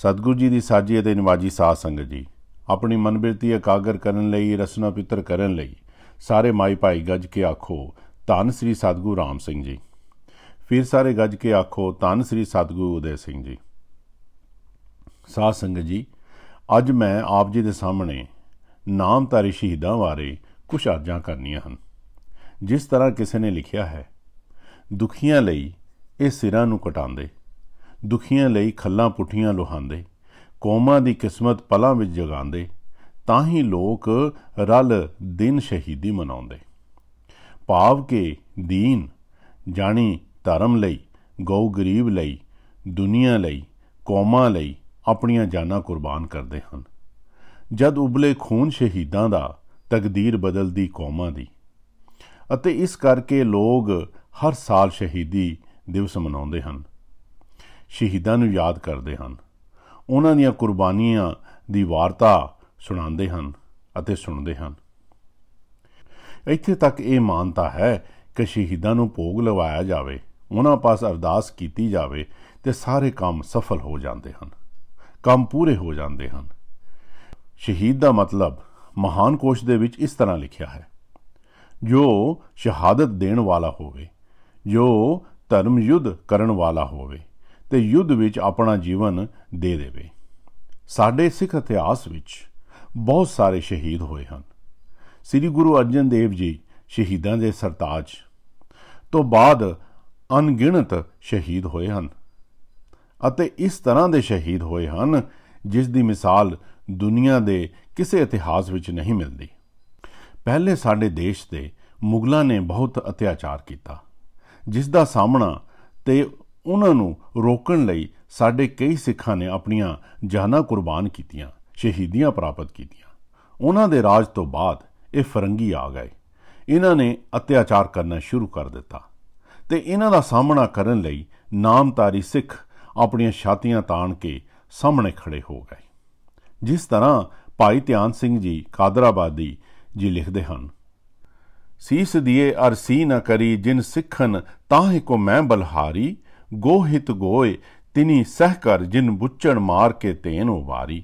ਸਤਿਗੁਰੂ ਜੀ ਦੀ ਸਾਜੀ ਅਤੇ ਨਿਵਾਜੀ ਸਾਧ ਸੰਗਤ ਜੀ ਆਪਣੀ ਮਨਬਿਰਤੀ ਇਕਾਗਰ ਕਰਨ ਲਈ ਰਸਨਾ ਪਿੱਤਰ ਕਰਨ ਲਈ ਸਾਰੇ ਮਾਈ ਭਾਈ ਗੱਜ ਕੇ ਆਖੋ ਧੰਨ ਸ੍ਰੀ ਸਤਗੁਰੂ ਰਾਮ ਸਿੰਘ ਜੀ ਫਿਰ ਸਾਰੇ ਗੱਜ ਕੇ ਆਖੋ ਧੰਨ ਸ੍ਰੀ ਸਤਗੁਰੂ ਉਦੈ ਸਿੰਘ ਜੀ ਸਾਧ ਸੰਗਤ ਜੀ ਅੱਜ ਮੈਂ ਆਪ ਜੀ ਦੇ ਸਾਹਮਣੇ ਨਾਮਧਾਰੀ ਸ਼ਹੀਦਾਂ ਬਾਰੇ ਕੁਝ ਅਰਜ਼ਾਂ ਕਰਨੀਆਂ ਹਨ ਜਿਸ ਤਰ੍ਹਾਂ ਕਿਸੇ ਨੇ ਲਿਖਿਆ ਹੈ ਦੁਖੀਆਂ ਲਈ ਇਹ ਸਿਰਾਂ ਨੂੰ ਕਟਾਉਂਦੇ ਦੁਖੀਆਂ ਲਈ ਖੱਲਾਂ ਪੁੱਠੀਆਂ ਲੋਹਾਂਦੇ ਕੌਮਾਂ ਦੀ ਕਿਸਮਤ ਪਲਾਂ ਵਿੱਚ ਜਗਾਉਂਦੇ ਤਾਂ ਹੀ ਲੋਕ ਰਲ ਦਿਨ ਸ਼ਹੀਦੀ ਮਨਾਉਂਦੇ ਭਾਵ ਕੇ ਦੀਨ ਜਾਣੀ ਧਰਮ ਲਈ ਗਊ ਗਰੀਬ ਲਈ ਦੁਨੀਆ ਲਈ ਕੌਮਾਂ ਲਈ ਆਪਣੀਆਂ ਜਾਨਾਂ ਕੁਰਬਾਨ ਕਰਦੇ ਹਨ ਜਦ ਉਬਲੇ ਖੂਨ ਸ਼ਹੀਦਾਂ ਦਾ ਤਕਦੀਰ ਬਦਲਦੀ ਕੌਮਾਂ ਦੀ ਅਤੇ ਇਸ ਕਰਕੇ ਲੋਕ ਹਰ ਸਾਲ ਸ਼ਹੀਦੀ ਦਿਵਸ ਮਨਾਉਂਦੇ ਹਨ ਸ਼ਹੀਦਾਂ ਨੂੰ ਯਾਦ ਕਰਦੇ ਹਨ ਉਹਨਾਂ ਦੀਆਂ ਕੁਰਬਾਨੀਆਂ ਦੀ ਵਾਰਤਾ ਸੁਣਾਉਂਦੇ ਹਨ ਅਤੇ ਸੁਣਦੇ ਹਨ ਇੱਥੇ ਤੱਕ ਇਹ ਮੰਨਤਾ ਹੈ ਕਿ ਸ਼ਹੀਦਾਂ ਨੂੰ ਭੋਗ ਲਵਾਇਆ ਜਾਵੇ ਉਹਨਾਂ ਪਾਸ ਅਰਦਾਸ ਕੀਤੀ ਜਾਵੇ ਤੇ ਸਾਰੇ ਕੰਮ ਸਫਲ ਹੋ ਜਾਂਦੇ ਹਨ ਕੰਮ ਪੂਰੇ ਹੋ ਜਾਂਦੇ ਹਨ ਸ਼ਹੀਦ ਦਾ ਮਤਲਬ ਮਹਾਨ ਕੋਸ਼ ਦੇ ਵਿੱਚ ਇਸ ਤਰ੍ਹਾਂ ਲਿਖਿਆ ਹੈ ਜੋ ਸ਼ਹਾਦਤ ਦੇਣ ਵਾਲਾ ਹੋਵੇ ਜੋ ਧਰਮ ਯੁੱਧ ਕਰਨ ਵਾਲਾ ਹੋਵੇ ਤੇ ਯੁੱਧ ਵਿੱਚ ਆਪਣਾ ਜੀਵਨ ਦੇ ਦੇਵੇ ਸਾਡੇ ਸਿੱਖ ਇਤਿਹਾਸ ਵਿੱਚ ਬਹੁਤ ਸਾਰੇ ਸ਼ਹੀਦ ਹੋਏ ਹਨ ਸ੍ਰੀ ਗੁਰੂ ਅਰਜਨ ਦੇਵ ਜੀ ਸ਼ਹੀਦਾਂ ਦੇ ਸਰਤਾਜ ਤੋਂ ਬਾਅਦ ਅਣਗਿਣਤ ਸ਼ਹੀਦ ਹੋਏ ਹਨ ਅਤੇ ਇਸ ਤਰ੍ਹਾਂ ਦੇ ਸ਼ਹੀਦ ਹੋਏ ਹਨ ਜਿਸ ਦੀ ਮਿਸਾਲ ਦੁਨੀਆ ਦੇ ਕਿਸੇ ਇਤਿਹਾਸ ਵਿੱਚ ਨਹੀਂ ਮਿਲਦੀ ਪਹਿਲੇ ਸਾਡੇ ਦੇਸ਼ ਤੇ ਮੁਗਲਾਂ ਨੇ ਬਹੁਤ ਅਤਿਆਚਾਰ ਕੀਤਾ ਜਿਸ ਦਾ ਸਾਹਮਣਾ ਤੇ ਉਹਨਾਂ ਨੂੰ ਰੋਕਣ ਲਈ ਸਾਡੇ ਕਈ ਸਿੱਖਾਂ ਨੇ ਆਪਣੀਆਂ ਜਾਨਾਂ ਕੁਰਬਾਨ ਕੀਤੀਆਂ ਸ਼ਹੀਦੀਆਂ ਪ੍ਰਾਪਤ ਕੀਤੀਆਂ ਉਹਨਾਂ ਦੇ ਰਾਜ ਤੋਂ ਬਾਅਦ ਇਹ ਫਰੰਗੀ ਆ ਗਏ ਇਹਨਾਂ ਨੇ ਅਤਿਆਚਾਰ ਕਰਨਾ ਸ਼ੁਰੂ ਕਰ ਦਿੱਤਾ ਤੇ ਇਹਨਾਂ ਦਾ ਸਾਹਮਣਾ ਕਰਨ ਲਈ ਨਾਮਤਾਰੀ ਸਿੱਖ ਆਪਣੀਆਂ ਛਾਤੀਆਂ ਤਾਣ ਕੇ ਸਾਹਮਣੇ ਖੜੇ ਹੋ ਗਏ ਜਿਸ ਤਰ੍ਹਾਂ ਭਾਈ ਧਿਆਨ ਸਿੰਘ ਜੀ ਕਾਦਰਾਬਾਦੀ ਜੀ ਲਿਖਦੇ ਹਨ ਸੀਸ ਦੀਏ ਅਰਸੀ ਨਾ ਕਰੀ ਜਿਨ ਸਿੱਖਨ ਤਾਹੇ ਕੋ ਮੈਂ ਬਲਹਾਰੀ ਗੋਹਿਤ ਗੋਏ ਤਿਨੀ ਸਹਿ ਜਿਨ ਬੁੱਚਣ ਮਾਰ ਕੇ ਤੇਨ ਵਾਰੀ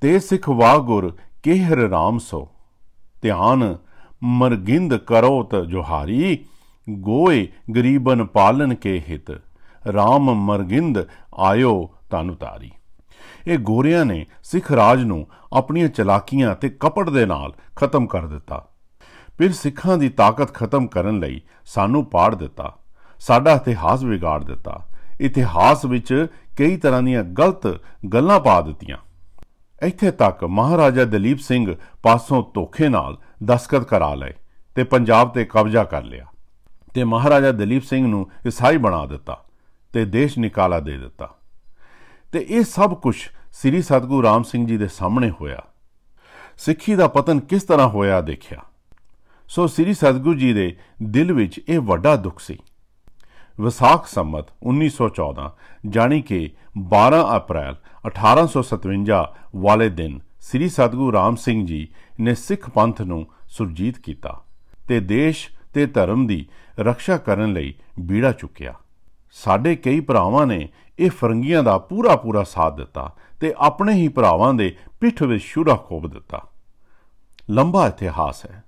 ਤੇ ਸਿਖ ਵਾਗੁਰ ਕੇਹਰ ਰਾਮ ਸੋ ਧਿਆਨ ਮਰਗਿੰਦ ਕਰੋ ਤ ਜੋਹਾਰੀ ਗੋਏ ਗਰੀਬਨ ਪਾਲਨ ਕੇ ਹਿਤ ਰਾਮ ਮਰਗਿੰਦ ਆਇਓ ਤਨ ਤਾਰੀ ਇਹ ਗੋਰੀਆਂ ਨੇ ਸਿੱਖ ਰਾਜ ਨੂੰ ਆਪਣੀਆਂ ਚਲਾਕੀਆਂ ਤੇ ਕਪੜ ਦੇ ਨਾਲ ਖਤਮ ਕਰ ਦਿੱਤਾ ਫਿਰ ਸਿੱਖਾਂ ਦੀ ਤਾਕਤ ਖਤਮ ਕਰਨ ਲਈ ਸਾਨੂੰ ਪਾੜ ਦਿੱਤਾ ਸਾਡਾ ਇਤਿਹਾਸ ਵਿਗਾੜ ਦਿੱਤਾ ਇਤਿਹਾਸ ਵਿੱਚ ਕਈ ਤਰ੍ਹਾਂ ਦੀਆਂ ਗਲਤ ਗੱਲਾਂ ਪਾ ਦਿੱਤੀਆਂ ਇੱਥੇ ਤੱਕ ਮਹਾਰਾਜਾ ਦਲੀਪ ਸਿੰਘ ਪਾਸੋਂ ਧੋਖੇ ਨਾਲ ਦਸਤਕਤ ਕਰਾ ਲਏ ਤੇ ਪੰਜਾਬ ਤੇ ਕਬਜ਼ਾ ਕਰ ਲਿਆ ਤੇ ਮਹਾਰਾਜਾ ਦਲੀਪ ਸਿੰਘ ਨੂੰ ਇਸਾਈ ਬਣਾ ਦਿੱਤਾ ਤੇ ਦੇਸ਼ ਨਿਕਾਲਾ ਦੇ ਦਿੱਤਾ ਤੇ ਇਹ ਸਭ ਕੁਝ ਸ੍ਰੀ ਸਤਗੁਰੂ ਰਾਮ ਸਿੰਘ ਜੀ ਦੇ ਸਾਹਮਣੇ ਹੋਇਆ ਸਿੱਖੀ ਦਾ ਪਤਨ ਕਿਸ ਤਰ੍ਹਾਂ ਹੋਇਆ ਦੇਖਿਆ ਸੋ ਸ੍ਰੀ ਸਤਗੁਰੂ ਜੀ ਦੇ ਦਿਲ ਵਿੱਚ ਇਹ ਵੱਡਾ ਦੁੱਖ ਸੀ ਵਿਸਾਖ ਸੰਮਤ 1914 ਜਾਨੀ ਕਿ 12 ਅਪ੍ਰੈਲ 1857 ਵਾਲੇ ਦਿਨ ਸ੍ਰੀ ਸਤਗੁਰੂ ਰਾਮ ਸਿੰਘ ਜੀ ਨੇ ਸਿੱਖ ਪੰਥ ਨੂੰ ਸੁਰਜੀਤ ਕੀਤਾ ਤੇ ਦੇਸ਼ ਤੇ ਧਰਮ ਦੀ ਰੱਖਿਆ ਕਰਨ ਲਈ ਬੀੜਾ ਚੁੱਕਿਆ ਸਾਡੇ ਕਈ ਭਰਾਵਾਂ ਨੇ ਇਹ ਫਰੰਗੀਆਂ ਦਾ ਪੂਰਾ ਪੂਰਾ ਸਾਥ ਦਿੱਤਾ ਤੇ ਆਪਣੇ ਹੀ ਭਰਾਵਾਂ ਦੇ ਪਿੱਠ ਵਿੱਚ ਸ਼ੂਰਾ ਖੋਬ ਦਿੱਤਾ ਲੰਬਾ ਇਤਿਹਾਸ ਹੈ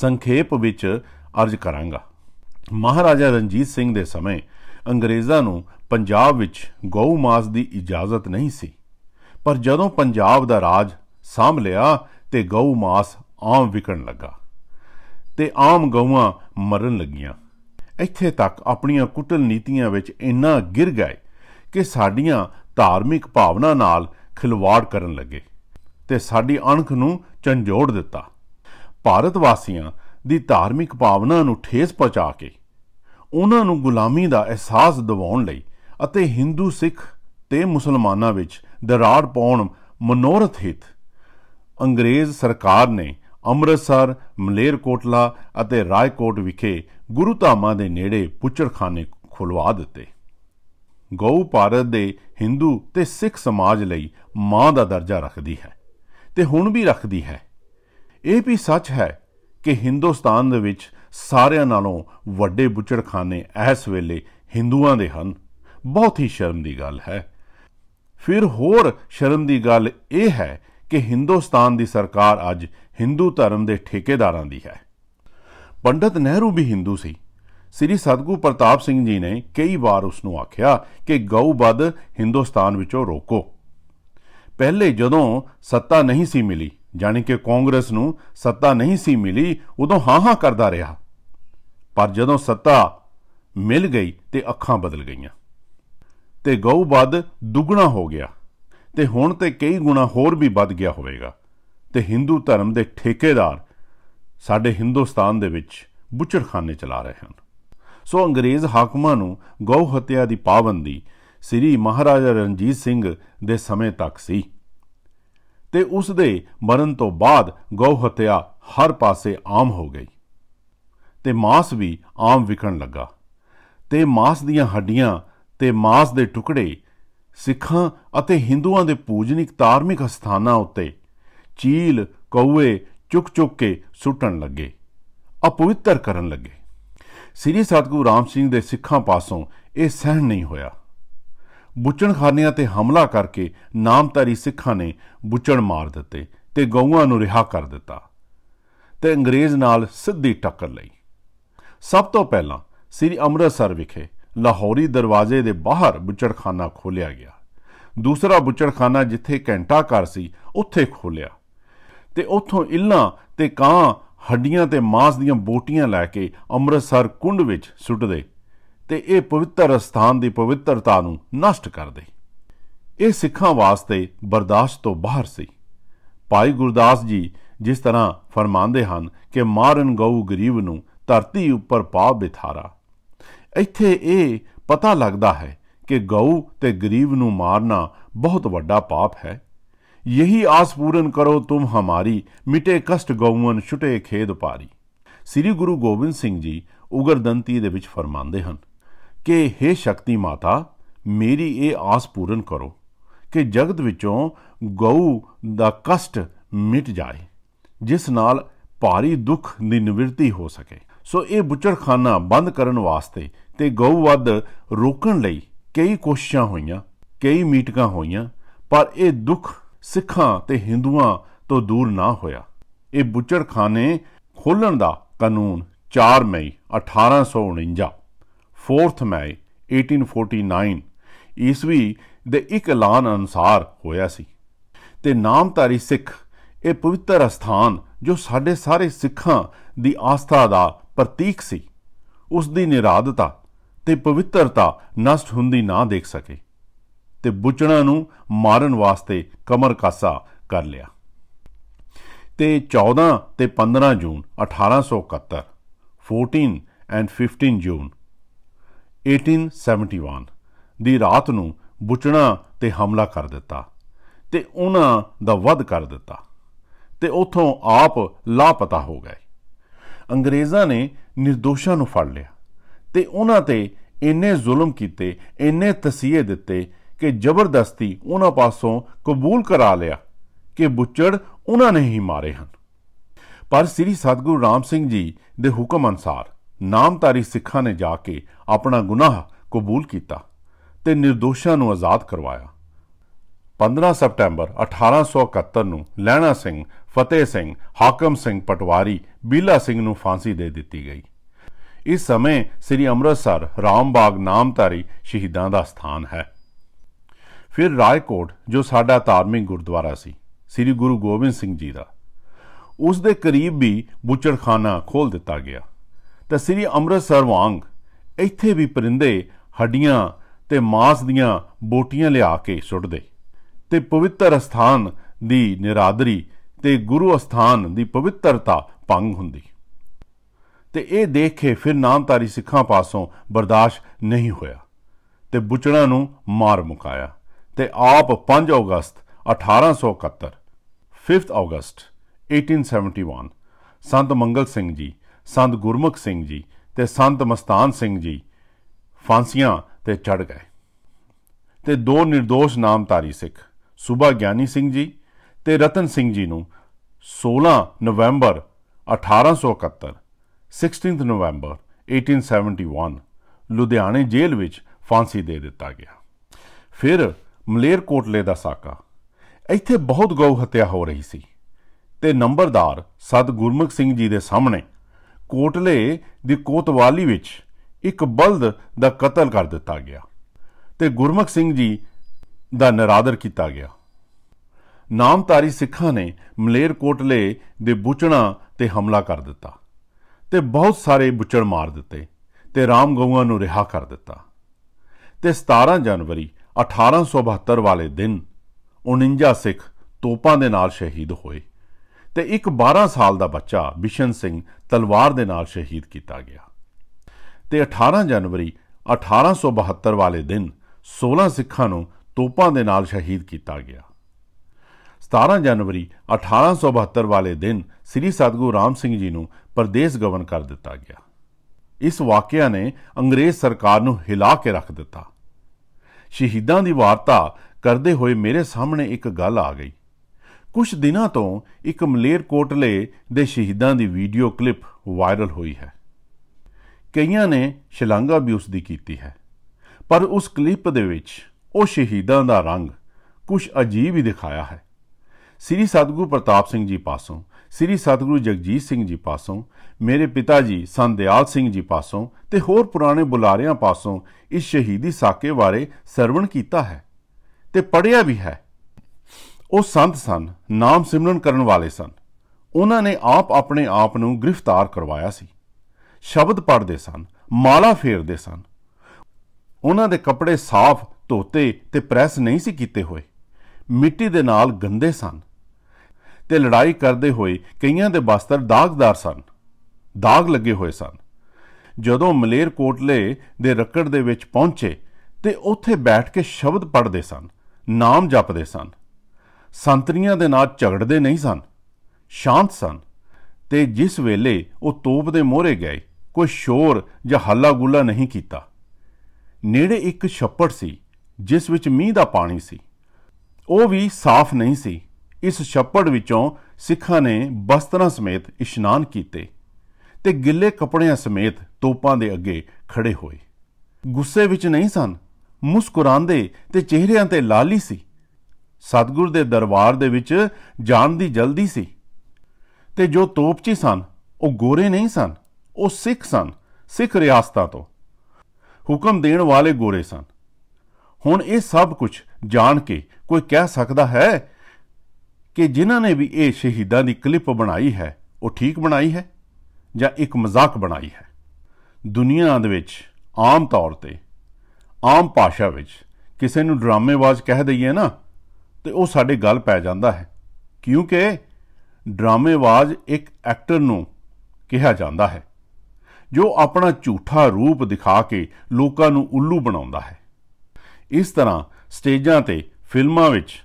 ਸੰਖੇਪ ਵਿੱਚ ਅਰਜ਼ ਕਰਾਂਗਾ ਮਹਾਰਾਜਾ ਰਣਜੀਤ ਸਿੰਘ ਦੇ ਸਮੇਂ ਅੰਗਰੇਜ਼ਾਂ ਨੂੰ ਪੰਜਾਬ ਵਿੱਚ ਗਊ ਮਾਸ ਦੀ ਇਜਾਜ਼ਤ ਨਹੀਂ ਸੀ ਪਰ ਜਦੋਂ ਪੰਜਾਬ ਦਾ ਰਾਜ ਸਾਂਭ ਲਿਆ ਤੇ ਗਊ ਮਾਸ ਆਮ ਵਿਕਣ ਲੱਗਾ ਤੇ ਆਮ ਗਊਆਂ ਮਰਨ ਲੱਗੀਆਂ ਇੱਥੇ ਤੱਕ ਆਪਣੀਆਂ ਕੁਟਲ ਨੀਤੀਆਂ ਵਿੱਚ ਇੰਨਾ ਗਿਰ ਗਏ ਕਿ ਸਾਡੀਆਂ ਧਾਰਮਿਕ ਭਾਵਨਾ ਨਾਲ ਖਿਲਵਾੜ ਕਰਨ ਲੱਗੇ ਤੇ ਸਾਡੀ ਅਣਖ ਨੂੰ ਝੰਜੋੜ ਦਿੱਤਾ ਭਾਰਤ ਵਾਸੀਆਂ ਦੀ ਧਾਰਮਿਕ ਭਾਵਨਾ ਨੂੰ ਠੇਸ ਪਹੁੰਚਾ ਕੇ ਉਹਨਾਂ ਨੂੰ ਗੁਲਾਮੀ ਦਾ ਅਹਿਸਾਸ ਦਿਵਾਉਣ ਲਈ ਅਤੇ Hindu ਸਿੱਖ ਤੇ ਮੁਸਲਮਾਨਾਂ ਵਿੱਚ ਦਰਾੜ ਪਾਉਣ ਮਨੋਰਥ ਹਿਤ ਅੰਗਰੇਜ਼ ਸਰਕਾਰ ਨੇ ਅੰਮ੍ਰਿਤਸਰ ਮਲੇਰਕੋਟਲਾ ਅਤੇ ਰਾਏਕੋਟ ਵਿਖੇ ਗੁਰੂ ਧਾਮਾਂ ਦੇ ਨੇੜੇ ਪੁੱਚੜਖਾਨੇ ਖੁਲਵਾ ਦਿੱਤੇ ਗਊ ਭਾਰਤ ਦੇ Hindu ਤੇ ਸਿੱਖ ਸਮਾਜ ਲਈ ਮਾਂ ਦਾ ਦਰਜਾ ਰੱਖਦੀ ਹੈ ਤੇ ਹੁਣ ਵੀ ਰੱਖਦੀ ਹੈ ਇਹ ਵੀ ਸੱਚ ਹੈ ਕਿ ਹਿੰਦੁਸਤਾਨ ਦੇ ਵਿੱਚ ਸਾਰਿਆਂ ਨਾਲੋਂ ਵੱਡੇ ਬੁੱਚੜਖਾਨੇ ਇਸ ਵੇਲੇ ਹਿੰਦੂਆਂ ਦੇ ਹਨ ਬਹੁਤ ਹੀ ਸ਼ਰਮ ਦੀ ਗੱਲ ਹੈ ਫਿਰ ਹੋਰ ਸ਼ਰਮ ਦੀ ਗੱਲ ਇਹ ਹੈ ਕਿ ਹਿੰਦੁਸਤਾਨ ਦੀ ਸਰਕਾਰ ਅੱਜ ਹਿੰਦੂ ਧਰਮ ਦੇ ਠੇਕੇਦਾਰਾਂ ਦੀ ਹੈ ਪੰਡਤ ਨਹਿਰੂ ਵੀ ਹਿੰਦੂ ਸੀ ਸ੍ਰੀ ਸਤਗੁਰ ਪ੍ਰਤਾਪ ਸਿੰਘ ਜੀ ਨੇ ਕਈ ਵਾਰ ਉਸ ਨੂੰ ਆਖਿਆ ਕਿ ਗਊ ਹਿੰਦੁਸਤਾਨ ਵਿੱਚੋਂ ਰੋਕੋ ਪਹਿਲੇ ਜਦੋਂ ਸੱਤਾ ਨਹੀਂ ਸੀ ਮਿਲੀ ਜਾਨੀ ਕਿ ਕਾਂਗਰਸ ਨੂੰ ਸੱਤਾ ਨਹੀਂ ਸੀ ਮਿਲੀ ਉਦੋਂ ਹਾਂ-ਹਾਂ ਕਰਦਾ ਰਿਹਾ ਪਰ ਜਦੋਂ ਸੱਤਾ ਮਿਲ ਗਈ ਤੇ ਅੱਖਾਂ ਬਦਲ ਗਈਆਂ ਤੇ ਗਊ ਵੱਧ ਦੁੱਗਣਾ ਹੋ ਗਿਆ ਤੇ ਹੁਣ ਤੇ ਕਈ ਗੁਣਾ ਹੋਰ ਵੀ ਵੱਧ ਗਿਆ ਹੋਵੇਗਾ ਤੇ ਹਿੰਦੂ ਧਰਮ ਦੇ ਠੇਕੇਦਾਰ ਸਾਡੇ ਹਿੰਦੁਸਤਾਨ ਦੇ ਵਿੱਚ ਬੁਚਰਖਾਨੇ ਚਲਾ ਰਹੇ ਹਨ ਸੋ ਅੰਗਰੇਜ਼ ਹਾਕਮਾਂ ਨੂੰ ਗਊ ਹੱਤਿਆ ਦੀ ਪਾਬੰਦੀ ਸ੍ਰੀ ਮਹਾਰਾਜਾ ਰਣਜੀਤ ਸਿੰਘ ਦੇ ਸਮੇਂ ਤੱਕ ਸੀ ਤੇ ਉਸ ਦੇ ਮਰਨ ਤੋਂ ਬਾਅਦ ਗਊ ਹਤਿਆ ਹਰ ਪਾਸੇ ਆਮ ਹੋ ਗਈ ਤੇ ਮਾਸ ਵੀ ਆਮ ਵਿਕਣ ਲੱਗਾ ਤੇ ਮਾਸ ਦੀਆਂ ਹੱਡੀਆਂ ਤੇ ਮਾਸ ਦੇ ਟੁਕੜੇ ਸਿੱਖਾਂ ਅਤੇ ਹਿੰਦੂਆਂ ਦੇ ਪੂਜਨੀਕ ਧਾਰਮਿਕ ਸਥਾਨਾਂ ਉੱਤੇ ਚੀਲ ਕਉਏ ਚੁੱਕ ਚੁੱਕ ਕੇ ਸੁੱਟਣ ਲੱਗੇ ਅਪਵਿੱਤਰ ਕਰਨ ਲੱਗੇ ਸ੍ਰੀ ਸਤਗੁਰੂ ਰਾਮ ਸਿੰਘ ਦੇ ਸਿੱਖਾਂ ਪਾਸੋਂ ਇਹ ਸਹਿਣ ਨਹੀਂ ਹੋਇਆ ਬੁੱਚਣਖਾਨਿਆਂ ਤੇ ਹਮਲਾ ਕਰਕੇ ਨਾਮਧਾਰੀ ਸਿੱਖਾਂ ਨੇ ਬੁੱਚਣ ਮਾਰ ਦਿੱਤੇ ਤੇ ਗਊਆਂ ਨੂੰ ਰਿਹਾ ਕਰ ਦਿੱਤਾ ਤੇ ਅੰਗਰੇਜ਼ ਨਾਲ ਸਿੱਧੀ ਟੱਕਰ ਲਈ ਸਭ ਤੋਂ ਪਹਿਲਾਂ ਸ੍ਰੀ ਅੰਮ੍ਰਿਤਸਰ ਵਿਖੇ ਲਾਹੌਰੀ ਦਰਵਾਜ਼ੇ ਦੇ ਬਾਹਰ ਬੁੱਚੜਖਾਨਾ ਖੋਲਿਆ ਗਿਆ ਦੂਸਰਾ ਬੁੱਚੜਖਾਨਾ ਜਿੱਥੇ ਘੰਟਾ ਘਰ ਸੀ ਉੱਥੇ ਖੋਲਿਆ ਤੇ ਉੱਥੋਂ ਇਲਾਂ ਤੇ ਕਾਂ ਹੱਡੀਆਂ ਤੇ ਮਾਸ ਦੀਆਂ ਬੋਟੀਆਂ ਲੈ ਕੇ ਅੰਮ੍ਰਿਤਸਰ ਕੁੰਡ ਵਿੱਚ ਸੁੱਟਦੇ ਤੇ ਇਹ ਪਵਿੱਤਰ ਸਥਾਨ ਦੀ ਪਵਿੱਤਰਤਾ ਨੂੰ ਨਸ਼ਟ ਕਰ ਦੇ ਇਹ ਸਿੱਖਾਂ ਵਾਸਤੇ ਬਰਦਾਸ਼ਤ ਤੋਂ ਬਾਹਰ ਸੀ ਭਾਈ ਗੁਰਦਾਸ ਜੀ ਜਿਸ ਤਰ੍ਹਾਂ ਫਰਮਾਉਂਦੇ ਹਨ ਕਿ ਮਾਰਨ ਗਊ ਗਰੀਬ ਨੂੰ ਧਰਤੀ ਉੱਪਰ ਪਾ ਬਿਥਾਰਾ ਇੱਥੇ ਇਹ ਪਤਾ ਲੱਗਦਾ ਹੈ ਕਿ ਗਊ ਤੇ ਗਰੀਬ ਨੂੰ ਮਾਰਨਾ ਬਹੁਤ ਵੱਡਾ ਪਾਪ ਹੈ ਯਹੀ ਆਸ ਪੂਰਨ ਕਰੋ ਤੁਮ ਹਮਾਰੀ ਮਿਟੇ ਕਸ਼ਟ ਗਉਵਨ ਛੁਟੇ ਖੇਦ ਪਾਰੀ ਸ੍ਰੀ ਗੁਰੂ ਗੋਬਿੰਦ ਸਿੰਘ ਜੀ ਉਗਰਦੰਤੀ ਦੇ ਵਿੱਚ ਫਰਮਾਉਂਦੇ ਹਨ ਕਿ हे ਸ਼ਕਤੀ ਮਾਤਾ ਮੇਰੀ ਇਹ ਆਸ ਪੂਰਨ ਕਰੋ ਕਿ ਜਗਤ ਵਿੱਚੋਂ ਗਊ ਦਾ ਕਸ਼ਟ ਮਿਟ ਜਾਏ ਜਿਸ ਨਾਲ ਭਾਰੀ ਦੁੱਖ ਦੀ ਨਿਵਰਤੀ ਹੋ ਸਕੇ ਸੋ ਇਹ ਬੁਚੜਖਾਨਾ ਬੰਦ ਕਰਨ ਵਾਸਤੇ ਤੇ ਗਊ ਵੱਧ ਰੋਕਣ ਲਈ ਕਈ ਕੋਸ਼ਿਸ਼ਾਂ ਹੋਈਆਂ ਕਈ ਮੀਟਿੰਗਾਂ ਹੋਈਆਂ ਪਰ ਇਹ ਦੁੱਖ ਸਿੱਖਾਂ ਤੇ ਹਿੰਦੂਆਂ ਤੋਂ ਦੂਰ ਨਾ ਹੋਇਆ ਇਹ ਬੁਚੜਖਾਨੇ ਖੋਲਣ ਦਾ ਕਾਨੂੰਨ 4 ਮਈ 1849 4th ਮਈ 1849 ਈਸਵੀ ਦੇ ਇੱਕ ਐਲਾਨ ਅਨੁਸਾਰ ਹੋਇਆ ਸੀ ਤੇ ਨਾਮਧਾਰੀ ਸਿੱਖ ਇਹ ਪਵਿੱਤਰ ਸਥਾਨ ਜੋ ਸਾਡੇ ਸਾਰੇ ਸਿੱਖਾਂ ਦੀ ਆਸਥਾ ਦਾ ਪ੍ਰਤੀਕ ਸੀ ਉਸ ਦੀ ਨਿਰਾਦਤਾ ਤੇ ਪਵਿੱਤਰਤਾ ਨਸ਼ਟ ਹੁੰਦੀ ਨਾ ਦੇਖ ਸਕੇ ਤੇ ਬੁੱਚਣਾ ਨੂੰ ਮਾਰਨ ਵਾਸਤੇ ਕਮਰ ਕਾਸਾ ਕਰ ਲਿਆ ਤੇ 14 ਤੇ 15 ਜੂਨ 1871 14 ਐਂਡ 15 ਜੂਨ 1871 ਦੀ ਰਾਤ ਨੂੰ ਬੁਚਣਾ ਤੇ ਹਮਲਾ ਕਰ ਦਿੱਤਾ ਤੇ ਉਹਨਾਂ ਦਾ ਵਧ ਕਰ ਦਿੱਤਾ ਤੇ ਉਥੋਂ ਆਪ ਲਾਪਤਾ ਹੋ ਗਏ ਅੰਗਰੇਜ਼ਾਂ ਨੇ નિર્ਦੋਸ਼ਾਂ ਨੂੰ ਫੜ ਲਿਆ ਤੇ ਉਹਨਾਂ ਤੇ ਇੰਨੇ ਜ਼ੁਲਮ ਕੀਤੇ ਇੰਨੇ ਤਸੀਹੇ ਦਿੱਤੇ ਕਿ ਜ਼ਬਰਦਸਤੀ ਉਹਨਾਂ ਪਾਸੋਂ ਕਬੂਲ ਕਰਾ ਲਿਆ ਕਿ ਬੁੱਚੜ ਉਹਨਾਂ ਨੇ ਹੀ ਮਾਰੇ ਹਨ ਪਰ ਸ੍ਰੀ ਸਤਗੁਰੂ ਰਾਮ ਸਿੰਘ ਜੀ ਦੇ ਹੁਕਮ ਅਨਸਾਰ ਨਾਮਤਾਰੀ ਸਿੱਖਾਂ ਨੇ ਜਾ ਕੇ ਆਪਣਾ ਗੁਨਾਹ ਕਬੂਲ ਕੀਤਾ ਤੇ નિર્ਦੋਸ਼ਾਂ ਨੂੰ ਆਜ਼ਾਦ ਕਰਵਾਇਆ 15 ਸਪਟੈਂਬਰ 1871 ਨੂੰ ਲੈਣਾ ਸਿੰਘ ਫਤਿਹ ਸਿੰਘ ਹਾਕਮ ਸਿੰਘ ਪਟਵਾਰੀ ਬੀਲਾ ਸਿੰਘ ਨੂੰ ਫਾਂਸੀ ਦੇ ਦਿੱਤੀ ਗਈ ਇਸ ਸਮੇਂ ਸ੍ਰੀ ਅੰਮ੍ਰਿਤਸਰ ਰਾਮਬਾਗ ਨਾਮਧਾਰੀ ਸ਼ਹੀਦਾਂ ਦਾ ਸਥਾਨ ਹੈ ਫਿਰ ਰਾਏਕੋਟ ਜੋ ਸਾਡਾ ਧਾਰਮਿਕ ਗੁਰਦੁਆਰਾ ਸੀ ਸ੍ਰੀ ਗੁਰੂ ਗੋਬਿੰਦ ਸਿੰਘ ਜੀ ਦਾ ਉਸ ਦੇ ਕਰੀਬ ਵੀ ਬੁੱਚੜਖਾਨਾ ਖੋਲ ਦਿੱਤਾ ਗਿਆ ਤਾਂ ਸ੍ਰੀ ਅੰਮ੍ਰਿਤਸਰ ਵਾਂਗ ਇੱਥੇ ਵੀ ਪਰਿੰਦੇ ਹੱਡੀਆਂ ਤੇ ਮਾਸ ਦੀਆਂ ਬੋਟੀਆਂ ਲਿਆ ਕੇ ਸੁੱਟਦੇ ਤੇ ਪਵਿੱਤਰ ਸਥਾਨ ਦੀ ਨਿਰਾਦਰੀ ਤੇ ਗੁਰੂ ਅਸਥਾਨ ਦੀ ਪਵਿੱਤਰਤਾ ਭੰਗ ਹੁੰਦੀ ਤੇ ਇਹ ਦੇਖ ਕੇ ਫਿਰ ਨਾਮਤਾਰੀ ਸਿੱਖਾਂ ਪਾਸੋਂ ਬਰਦਾਸ਼ਤ ਨਹੀਂ ਹੋਇਆ ਤੇ ਬੁਚੜਾ ਨੂੰ ਮਾਰ ਮੁਕਾਇਆ ਤੇ ਆਪ 5 ਅਗਸਤ 1871 5th ਅਗਸਤ 1871 ਸੰਤ ਮੰਗਲ ਸਿੰਘ ਜੀ ਸੰਤ ਗੁਰਮੁਖ ਸਿੰਘ ਜੀ ਤੇ ਸੰਤ ਮਸਤਾਨ ਸਿੰਘ ਜੀ ਫਾਂਸੀਆਂ ਤੇ ਚੜ ਗਏ ਤੇ ਦੋ નિર્ਦੋਸ਼ ਨਾਮਤਾਰੀ ਸਿੱਖ ਸੁਭਾ ਗਿਆਨੀ ਸਿੰਘ ਜੀ ਤੇ ਰਤਨ ਸਿੰਘ ਜੀ ਨੂੰ 16 ਨਵੰਬਰ 1871 16 ਨਵੰਬਰ 1871 ਲੁਧਿਆਣੇ ਜੇਲ੍ਹ ਵਿੱਚ ਫਾਂਸੀ ਦੇ ਦਿੱਤਾ ਗਿਆ ਫਿਰ ਮਲੇਰ ਕੋਟਲੇ ਦਾ ਸਾਕਾ ਇੱਥੇ ਬਹੁਤ ਗਊ ਹੱਤਿਆ ਹੋ ਰਹੀ ਸੀ ਤੇ ਨੰਬਰਦਾਰ ਸਤ ਗੁਰਮੁਖ ਸਿੰਘ ਜੀ ਦੇ ਸਾਹਮਣੇ ਕੋਟਲੇ ਦੀ ਕੋਤਵਾਲੀ ਵਿੱਚ ਇੱਕ ਬਲਦ ਦਾ ਕਤਲ ਕਰ ਦਿੱਤਾ ਗਿਆ ਤੇ ਗੁਰਮਖ ਸਿੰਘ ਜੀ ਦਾ ਨਰਾਦਰ ਕੀਤਾ ਗਿਆ ਨਾਮਤਾਰੀ ਸਿੱਖਾਂ ਨੇ ਮਲੇਰ ਕੋਟਲੇ ਦੇ ਬੁਚਣਾ ਤੇ ਹਮਲਾ ਕਰ ਦਿੱਤਾ ਤੇ ਬਹੁਤ ਸਾਰੇ ਬੁਚੜ ਮਾਰ ਦਿੱਤੇ ਤੇ ਰਾਮ ਗਊਆਂ ਨੂੰ ਰਿਹਾ ਕਰ ਦਿੱਤਾ ਤੇ 17 ਜਨਵਰੀ 1872 ਵਾਲੇ ਦਿਨ 49 ਸਿੱਖ ਤੋਪਾਂ ਦੇ ਨਾਲ ਸ਼ਹੀਦ ਹੋਏ ਤੇ ਇੱਕ 12 ਸਾਲ ਦਾ ਬੱਚਾ ਬਿਸ਼ਨ ਸਿੰਘ ਤਲਵਾਰ ਦੇ ਨਾਲ ਸ਼ਹੀਦ ਕੀਤਾ ਗਿਆ ਤੇ 18 ਜਨਵਰੀ 1872 ਵਾਲੇ ਦਿਨ 16 ਸਿੱਖਾਂ ਨੂੰ ਤੋਪਾਂ ਦੇ ਨਾਲ ਸ਼ਹੀਦ ਕੀਤਾ ਗਿਆ 17 ਜਨਵਰੀ 1872 ਵਾਲੇ ਦਿਨ ਸ੍ਰੀ ਸਤਗੁਰੂ ਰਾਮ ਸਿੰਘ ਜੀ ਨੂੰ ਪ੍ਰਦੇਸ਼ ਗਵਨ ਕਰ ਦਿੱਤਾ ਗਿਆ ਇਸ ਵਾਕਿਆ ਨੇ ਅੰਗਰੇਜ਼ ਸਰਕਾਰ ਨੂੰ ਹਿਲਾ ਕੇ ਰੱਖ ਦਿੱਤਾ ਸ਼ਹੀਦਾਂ ਦੀ ਵਾਰਤਾ ਕਰਦੇ ਹੋਏ ਮੇਰੇ ਸਾਹਮਣੇ ਇੱਕ ਗੱਲ ਆ ਗਈ ਕੁਝ ਦਿਨਾਂ ਤੋਂ ਇੱਕ ਮਲੇਰ ਕੋਟਲੇ ਦੇ ਸ਼ਹੀਦਾਂ ਦੀ ਵੀਡੀਓ ਕਲਿੱਪ ਵਾਇਰਲ ਹੋਈ ਹੈ ਕਈਆਂ ਨੇ ਸ਼ਲਾਘਾ ਵੀ ਉਸ ਦੀ ਕੀਤੀ ਹੈ ਪਰ ਉਸ ਕਲਿੱਪ ਦੇ ਵਿੱਚ ਉਹ ਸ਼ਹੀਦਾਂ ਦਾ ਰੰਗ ਕੁਝ ਅਜੀਬ ਹੀ ਦਿਖਾਇਆ ਹੈ ਸ੍ਰੀ ਸਤਗੁਰੂ ਪ੍ਰਤਾਪ ਸਿੰਘ ਜੀ ਪਾਸੋਂ ਸ੍ਰੀ ਸਤਗੁਰੂ ਜਗਜੀਤ ਸਿੰਘ ਜੀ ਪਾਸੋਂ ਮੇਰੇ ਪਿਤਾ ਜੀ ਸੰਦਿਆਲ ਸਿੰਘ ਜੀ ਪਾਸੋਂ ਤੇ ਹੋਰ ਪੁਰਾਣੇ ਬੁਲਾਰਿਆਂ ਪਾਸੋਂ ਇਸ ਸ਼ਹੀਦੀ ਸਾਕੇ ਬਾਰੇ ਸਰਵਣ ਕੀਤਾ ਹੈ ਤੇ ਪੜਿਆ ਵੀ ਹੈ ਉਹ ਸੰਤ ਸਨ ਨਾਮ ਸਿਮਰਨ ਕਰਨ ਵਾਲੇ ਸਨ ਉਹਨਾਂ ਨੇ ਆਪ ਆਪਣੇ ਆਪ ਨੂੰ ਗ੍ਰਿਫਤਾਰ ਕਰਵਾਇਆ ਸੀ ਸ਼ਬਦ ਪੜਦੇ ਸਨ ਮਾਲਾ ਫੇਰਦੇ ਸਨ ਉਹਨਾਂ ਦੇ ਕੱਪੜੇ ਸਾਫ਼ ਧੋਤੇ ਤੇ ਪ੍ਰੈਸ ਨਹੀਂ ਸੀ ਕੀਤੇ ਹੋਏ ਮਿੱਟੀ ਦੇ ਨਾਲ ਗੰਦੇ ਸਨ ਤੇ ਲੜਾਈ ਕਰਦੇ ਹੋਏ ਕਈਆਂ ਦੇ ਬਸਤਰ ਦਾਗਦਾਰ ਸਨ ਦਾਗ ਲੱਗੇ ਹੋਏ ਸਨ ਜਦੋਂ ਮਲੇਰ ਕੋਟਲੇ ਦੇ ਰਕੜ ਦੇ ਵਿੱਚ ਪਹੁੰਚੇ ਤੇ ਉੱਥੇ ਬੈਠ ਕੇ ਸ਼ਬਦ ਪੜਦੇ ਸਨ ਨਾਮ ਜਪਦੇ ਸਨ ਸੰਤਰੀਆਂ ਦੇ ਨਾਲ ਝਗੜਦੇ ਨਹੀਂ ਸਨ ਸ਼ਾਂਤ ਸਨ ਤੇ ਜਿਸ ਵੇਲੇ ਉਹ ਤੋਪ ਦੇ ਮੋਹਰੇ ਗਏ ਕੋਈ ਸ਼ੋਰ ਜਾਂ ਹੱਲਾ-ਗੁੱਲਾ ਨਹੀਂ ਕੀਤਾ ਨੇੜੇ ਇੱਕ ਛੱਪੜ ਸੀ ਜਿਸ ਵਿੱਚ ਮੀਂਹ ਦਾ ਪਾਣੀ ਸੀ ਉਹ ਵੀ ਸਾਫ਼ ਨਹੀਂ ਸੀ ਇਸ ਛੱਪੜ ਵਿੱਚੋਂ ਸਿੱਖਾਂ ਨੇ ਬਸਤਰਾਂ ਸਮੇਤ ਇਸ਼ਨਾਨ ਕੀਤੇ ਤੇ ਗਿੱਲੇ ਕੱਪੜਿਆਂ ਸਮੇਤ ਤੋਪਾਂ ਦੇ ਅੱਗੇ ਖੜੇ ਹੋਏ ਗੁੱਸੇ ਵਿੱਚ ਨਹੀਂ ਸਨ ਮੁਸਕਰਾਉਂਦੇ ਤੇ ਚਿਹਰਿਆਂ ਤੇ ਲਾਲੀ ਸੀ ਸਤਗੁਰ ਦੇ ਦਰਬਾਰ ਦੇ ਵਿੱਚ ਜਾਣ ਦੀ ਜਲਦੀ ਸੀ ਤੇ ਜੋ ਤੋਪਚੀ ਸਨ ਉਹ ਗੋਰੇ ਨਹੀਂ ਸਨ ਉਹ ਸਿੱਖ ਸਨ ਸਿੱਖ ਰਿਆਸਤਾਂ ਤੋਂ ਹੁਕਮ ਦੇਣ ਵਾਲੇ ਗੋਰੇ ਸਨ ਹੁਣ ਇਹ ਸਭ ਕੁਝ ਜਾਣ ਕੇ ਕੋਈ ਕਹਿ ਸਕਦਾ ਹੈ ਕਿ ਜਿਨ੍ਹਾਂ ਨੇ ਵੀ ਇਹ ਸ਼ਹੀਦਾਂ ਦੀ ਕਲਿੱਪ ਬਣਾਈ ਹੈ ਉਹ ਠੀਕ ਬਣਾਈ ਹੈ ਜਾਂ ਇੱਕ ਮਜ਼ਾਕ ਬਣਾਈ ਹੈ ਦੁਨੀਆ ਦੇ ਵਿੱਚ ਆਮ ਤੌਰ ਤੇ ਆਮ ਭਾਸ਼ਾ ਵਿੱਚ ਕਿਸੇ ਨੂੰ ਡਰਾਮੇਬਾਜ਼ ਕਹਿ ਦਈਏ ਨਾ ਤੇ ਉਹ ਸਾਡੇ ਗੱਲ ਪੈ ਜਾਂਦਾ ਹੈ ਕਿਉਂਕਿ ਡਰਾਮੇਵਾਜ਼ ਇੱਕ ਐਕਟਰ ਨੂੰ ਕਿਹਾ ਜਾਂਦਾ ਹੈ ਜੋ ਆਪਣਾ ਝੂਠਾ ਰੂਪ ਦਿਖਾ ਕੇ ਲੋਕਾਂ ਨੂੰ ਉੱਲੂ ਬਣਾਉਂਦਾ ਹੈ ਇਸ ਤਰ੍ਹਾਂ ਸਟੇਜਾਂ ਤੇ ਫਿਲਮਾਂ ਵਿੱਚ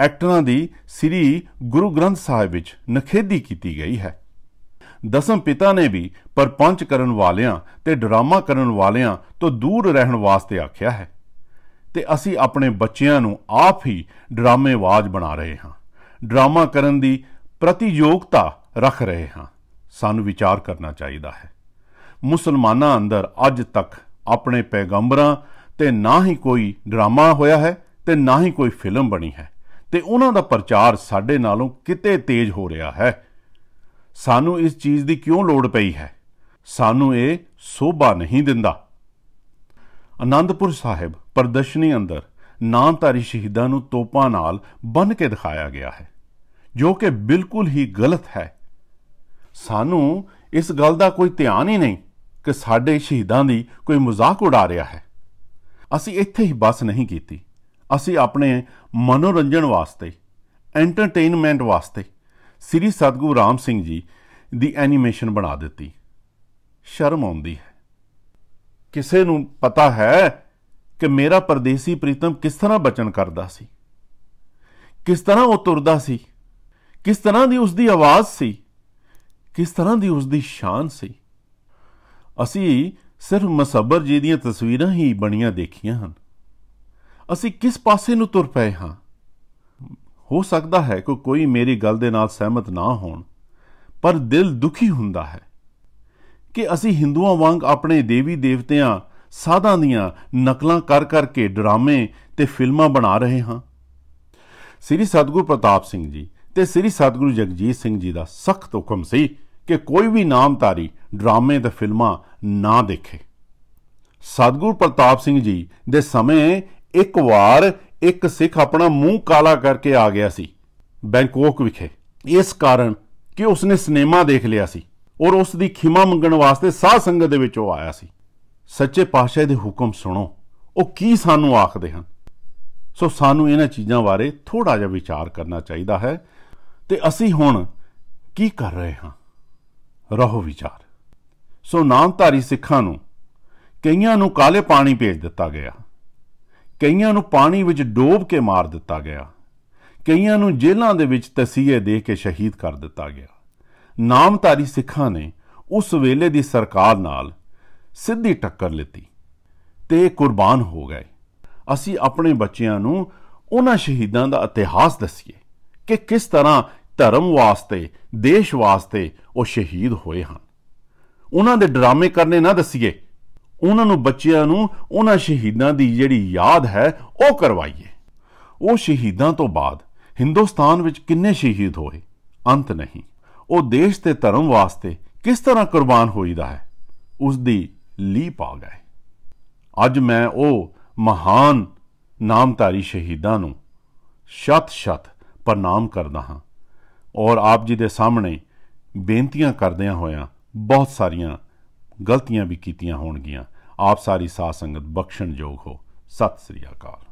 ਐਕਟਰਾਂ ਦੀ ਸ੍ਰੀ ਗੁਰੂ ਗ੍ਰੰਥ ਸਾਹਿਬ ਵਿੱਚ ਨਖੇਦੀ ਕੀਤੀ ਗਈ ਹੈ ਦਸਮ ਪਿਤਾ ਨੇ ਵੀ ਪਰਪੰਚ ਕਰਨ ਵਾਲਿਆਂ ਤੇ ਡਰਾਮਾ ਕਰਨ ਵਾਲਿਆਂ ਤੋਂ ਦੂਰ ਰਹਿਣ ਵਾਸਤੇ ਆਖਿਆ ਹੈ ਤੇ ਅਸੀਂ ਆਪਣੇ ਬੱਚਿਆਂ ਨੂੰ ਆਪ ਹੀ ਡਰਾਮੇਵਾਜ਼ ਬਣਾ ਰਹੇ ਹਾਂ ਡਰਾਮਾ ਕਰਨ ਦੀ ਪ੍ਰਤੀਯੋਗਤਾ ਰੱਖ ਰਹੇ ਹਾਂ ਸਾਨੂੰ ਵਿਚਾਰ ਕਰਨਾ ਚਾਹੀਦਾ ਹੈ ਮੁਸਲਮਾਨਾਂ ਅੰਦਰ ਅੱਜ ਤੱਕ ਆਪਣੇ ਪੈਗੰਬਰਾਂ ਤੇ ਨਾ ਹੀ ਕੋਈ ਡਰਾਮਾ ਹੋਇਆ ਹੈ ਤੇ ਨਾ ਹੀ ਕੋਈ ਫਿਲਮ ਬਣੀ ਹੈ ਤੇ ਉਹਨਾਂ ਦਾ ਪ੍ਰਚਾਰ ਸਾਡੇ ਨਾਲੋਂ ਕਿਤੇ ਤੇਜ਼ ਹੋ ਰਿਹਾ ਹੈ ਸਾਨੂੰ ਇਸ ਚੀਜ਼ ਦੀ ਕਿਉਂ ਲੋੜ ਪਈ ਹੈ ਸਾਨੂੰ ਇਹ ਸੋਭਾ ਨਹੀਂ ਦਿੰਦਾ ਆਨੰਦਪੁਰ ਸਾਹਿਬ ਪ੍ਰਦਰਸ਼ਨੀ ਅੰਦਰ ਨਾਮਧਾਰੀ ਸ਼ਹੀਦਾਂ ਨੂੰ ਤੋਪਾਂ ਨਾਲ ਬੰਨ ਕੇ ਦਿਖਾਇਆ ਗਿਆ ਹੈ ਜੋ ਕਿ ਬਿਲਕੁਲ ਹੀ ਗਲਤ ਹੈ ਸਾਨੂੰ ਇਸ ਗੱਲ ਦਾ ਕੋਈ ਧਿਆਨ ਹੀ ਨਹੀਂ ਕਿ ਸਾਡੇ ਸ਼ਹੀਦਾਂ ਦੀ ਕੋਈ ਮਜ਼ਾਕ ਉਡਾ ਰਿਹਾ ਹੈ ਅਸੀਂ ਇੱਥੇ ਹੀ ਬਸ ਨਹੀਂ ਕੀਤੀ ਅਸੀਂ ਆਪਣੇ ਮਨੋਰੰਜਨ ਵਾਸਤੇ ਐਂਟਰਟੇਨਮੈਂਟ ਵਾਸਤੇ ਸ੍ਰੀ ਸਤਗੁਰੂ ਰਾਮ ਸਿੰਘ ਜੀ ਦੀ ਐਨੀਮੇਸ਼ਨ ਬਣਾ ਦਿੱਤੀ ਸ਼ਰਮ ਆਉਂਦੀ ਹੈ ਕਿਸੇ ਨੂੰ ਪਤਾ ਹੈ ਕਿ ਮੇਰਾ ਪਰਦੇਸੀ ਪ੍ਰੀਤਮ ਕਿਸ ਤਰ੍ਹਾਂ ਬਚਨ ਕਰਦਾ ਸੀ ਕਿਸ ਤਰ੍ਹਾਂ ਉਹ ਤੁਰਦਾ ਸੀ ਕਿਸ ਤਰ੍ਹਾਂ ਦੀ ਉਸ ਦੀ ਆਵਾਜ਼ ਸੀ ਕਿਸ ਤਰ੍ਹਾਂ ਦੀ ਉਸ ਦੀ ਸ਼ਾਨ ਸੀ ਅਸੀਂ ਸਿਰਫ ਮਸਬਰ ਜੀ ਦੀਆਂ ਤਸਵੀਰਾਂ ਹੀ ਬਣੀਆਂ ਦੇਖੀਆਂ ਹਨ ਅਸੀਂ ਕਿਸ ਪਾਸੇ ਨੂੰ ਤੁਰ ਪਏ ਹਾਂ ਹੋ ਸਕਦਾ ਹੈ ਕਿ ਕੋਈ ਮੇਰੀ ਗੱਲ ਦੇ ਨਾਲ ਸਹਿਮਤ ਨਾ ਹੋਣ ਪਰ ਦਿਲ ਦੁਖੀ ਹੁੰਦਾ ਹੈ ਕਿ ਅਸੀਂ ਹਿੰਦੂਆਂ ਵਾਂਗ ਆਪਣੇ ਦੇਵੀ ਦੇਵਤਿਆਂ ਸਾਧਾਂ ਦੀਆਂ ਨਕਲਾਂ ਕਰ ਕਰਕੇ ਡਰਾਮੇ ਤੇ ਫਿਲਮਾਂ ਬਣਾ ਰਹੇ ਹਾਂ ਸ੍ਰੀ ਸਤਗੁਰੂ ਪ੍ਰਤਾਪ ਸਿੰਘ ਜੀ ਤੇ ਸ੍ਰੀ ਸਤਗੁਰੂ ਜਗਜੀਤ ਸਿੰਘ ਜੀ ਦਾ ਸਖਤ ਹੁਕਮ ਸੀ ਕਿ ਕੋਈ ਵੀ ਨਾਮਤਾਰੀ ਡਰਾਮੇ ਤੇ ਫਿਲਮਾਂ ਨਾ ਦੇਖੇ ਸਤਗੁਰੂ ਪ੍ਰਤਾਪ ਸਿੰਘ ਜੀ ਦੇ ਸਮੇਂ ਇੱਕ ਵਾਰ ਇੱਕ ਸਿੱਖ ਆਪਣਾ ਮੂੰਹ ਕਾਲਾ ਕਰਕੇ ਆ ਗਿਆ ਸੀ ਬੈਂਕੋਕ ਵਿਖੇ ਇਸ ਕਾਰਨ ਕਿ ਉਸਨੇ ਸਿਨੇਮਾ ਦੇਖ ਲਿਆ ਸੀ ਔਰ ਉਸ ਦੀ ਖਿਮਾ ਮੰਗਣ ਵਾਸਤੇ ਸਾਧ ਸੰਗਤ ਦੇ ਵਿੱਚ ਉਹ ਆਇਆ ਸੀ ਸੱਚੇ ਪਾਤਸ਼ਾਹ ਦੇ ਹੁਕਮ ਸੁਣੋ ਉਹ ਕੀ ਸਾਨੂੰ ਆਖਦੇ ਹਨ ਸੋ ਸਾਨੂੰ ਇਹਨਾਂ ਚੀਜ਼ਾਂ ਬਾਰੇ ਥੋੜਾ ਜਿਹਾ ਵਿਚਾਰ ਕਰਨਾ ਚਾਹੀਦਾ ਹੈ ਤੇ ਅਸੀਂ ਹੁਣ ਕੀ ਕਰ ਰਹੇ ਹਾਂ ਰਹੋ ਵਿਚਾਰ ਸੋ ਨਾਮਧਾਰੀ ਸਿੱਖਾਂ ਨੂੰ ਕਈਆਂ ਨੂੰ ਕਾਲੇ ਪਾਣੀ ਭੇਜ ਦਿੱਤਾ ਗਿਆ ਕਈਆਂ ਨੂੰ ਪਾਣੀ ਵਿੱਚ ਡੋਬ ਕੇ ਮਾਰ ਦਿੱਤਾ ਗਿਆ ਕਈਆਂ ਨੂੰ ਜੇਲ੍ਹਾਂ ਦੇ ਵਿੱਚ ਤਸੀਹੇ ਦੇ ਕੇ ਸ਼ਹੀਦ ਕਰ ਦਿੱਤਾ ਗਿਆ ਨਾਮਧਾਰੀ ਸਿੱਖਾਂ ਨੇ ਉਸ ਵੇਲੇ ਦੀ ਸਰਕਾਰ ਨਾਲ ਸਿੱਧੀ ਟੱਕਰ ਲਈ ਤੇ ਕੁਰਬਾਨ ਹੋ ਗਏ ਅਸੀਂ ਆਪਣੇ ਬੱਚਿਆਂ ਨੂੰ ਉਹਨਾਂ ਸ਼ਹੀਦਾਂ ਦਾ ਇਤਿਹਾਸ ਦਸੀਏ ਕਿ ਕਿਸ ਤਰ੍ਹਾਂ ਧਰਮ ਵਾਸਤੇ ਦੇਸ਼ ਵਾਸਤੇ ਉਹ ਸ਼ਹੀਦ ਹੋਏ ਹਨ ਉਹਨਾਂ ਦੇ ਡਰਾਮੇ ਕਰਨੇ ਨਾ ਦਸੀਏ ਉਹਨਾਂ ਨੂੰ ਬੱਚਿਆਂ ਨੂੰ ਉਹਨਾਂ ਸ਼ਹੀਦਾਂ ਦੀ ਜਿਹੜੀ ਯਾਦ ਹੈ ਉਹ ਕਰਵਾਈਏ ਉਹ ਸ਼ਹੀਦਾਂ ਤੋਂ ਬਾਅਦ ਹਿੰਦੁਸਤਾਨ ਵਿੱਚ ਕਿੰਨੇ ਸ਼ਹੀਦ ਹੋਏ ਅੰਤ ਨਹੀਂ ਉਹ ਦੇਸ਼ ਤੇ ਧਰਮ ਵਾਸਤੇ ਕਿਸ ਤਰ੍ਹਾਂ ਕੁਰਬਾਨ ਹੋਈਦਾ ਹੈ ਉਸ ਦੀ ਲੀ ਪਾ ਗਏ ਅੱਜ ਮੈਂ ਉਹ ਮਹਾਨ ਨਾਮਧਾਰੀ ਸ਼ਹੀਦਾਂ ਨੂੰ ਸ਼ਤ-ਸ਼ਤ ਪ੍ਰਣਾਮ ਕਰਦਾ ਹਾਂ ਔਰ ਆਪ ਜੀ ਦੇ ਸਾਹਮਣੇ ਬੇਨਤੀਆਂ ਕਰਦਿਆਂ ਹੋਇਆਂ ਬਹੁਤ ਸਾਰੀਆਂ ਗਲਤੀਆਂ ਵੀ ਕੀਤੀਆਂ ਹੋਣਗੀਆਂ ਆਪ ਸਾਰੀ ਸਾਧ ਸੰਗਤ ਬਖਸ਼ਣਯੋਗ ਹੋ ਸਤਿ ਸ੍ਰੀ ਅਕਾਲ